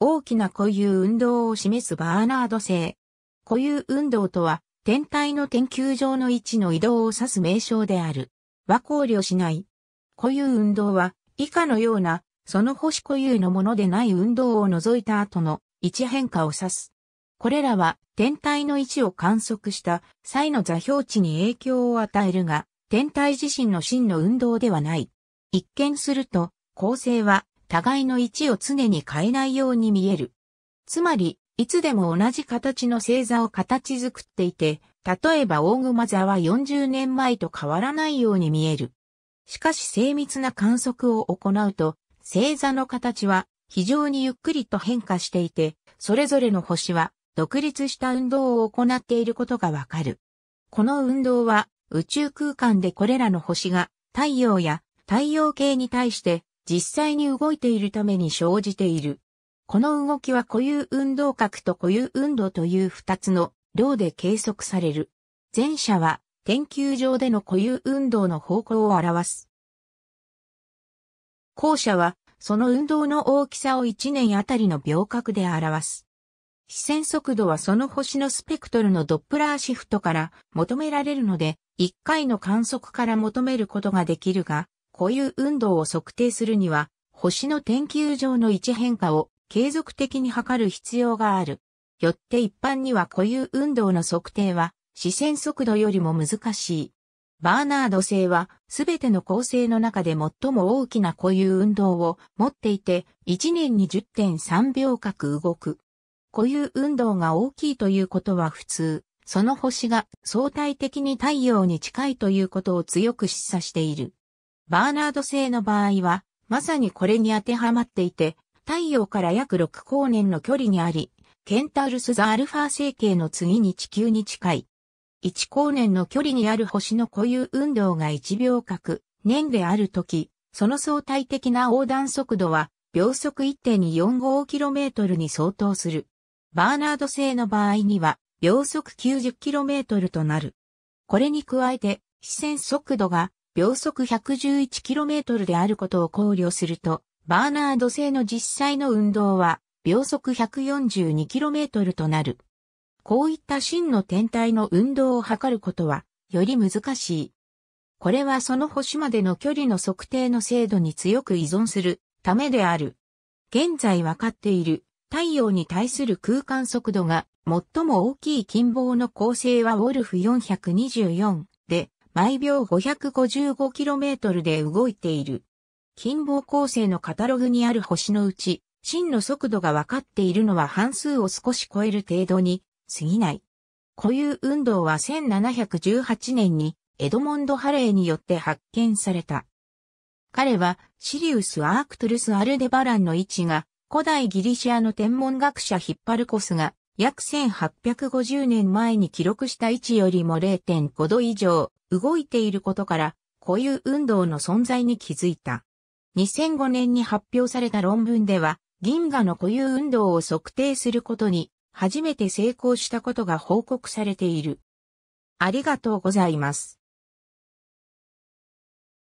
大きな固有運動を示すバーナード性。固有運動とは、天体の天球上の位置の移動を指す名称である。は考慮しない。固有運動は、以下のような、その星固有のものでない運動を除いた後の位置変化を指す。これらは天体の位置を観測した際の座標値に影響を与えるが、天体自身の真の運動ではない。一見すると、恒星は互いの位置を常に変えないように見える。つまり、いつでも同じ形の星座を形作っていて、例えば大熊座は40年前と変わらないように見える。しかし精密な観測を行うと、星座の形は非常にゆっくりと変化していて、それぞれの星は独立した運動を行っていることがわかる。この運動は宇宙空間でこれらの星が太陽や太陽系に対して実際に動いているために生じている。この動きは固有運動角と固有運動という二つの量で計測される。前者は研究上での固有運動の方向を表す。後者はその運動の大きさを1年あたりの秒角で表す。視線速度はその星のスペクトルのドップラーシフトから求められるので、1回の観測から求めることができるが、固有運動を測定するには、星の天球上の位置変化を継続的に測る必要がある。よって一般には固有運動の測定は、視線速度よりも難しい。バーナード星は、すべての構成の中で最も大きな固有運動を持っていて、1年に10.3秒角動く。固有運動が大きいということは普通、その星が相対的に太陽に近いということを強く示唆している。バーナード星の場合は、まさにこれに当てはまっていて、太陽から約6光年の距離にあり、ケンタウルスザアルファ星系の次に地球に近い。1光年の距離にある星の固有運動が1秒角、年であるとき、その相対的な横断速度は、秒速 1.245km に相当する。バーナード星の場合には、秒速 90km となる。これに加えて、視線速度が秒速 111km であることを考慮すると、バーナード製の実際の運動は秒速 142km となる。こういった真の天体の運動を測ることは、より難しい。これはその星までの距離の測定の精度に強く依存するためである。現在分かっている太陽に対する空間速度が最も大きい近傍の恒星はウォルフ424毎秒 555km で動いている。近傍構成のカタログにある星のうち、真の速度が分かっているのは半数を少し超える程度に過ぎない。固有運動は1718年にエドモンド・ハレーによって発見された。彼はシリウス・アークトゥルス・アルデバランの位置が古代ギリシアの天文学者ヒッパルコスが約1850年前に記録した位置よりも0.5度以上動いていることから固有運動の存在に気づいた。2005年に発表された論文では銀河の固有運動を測定することに初めて成功したことが報告されている。ありがとうございます。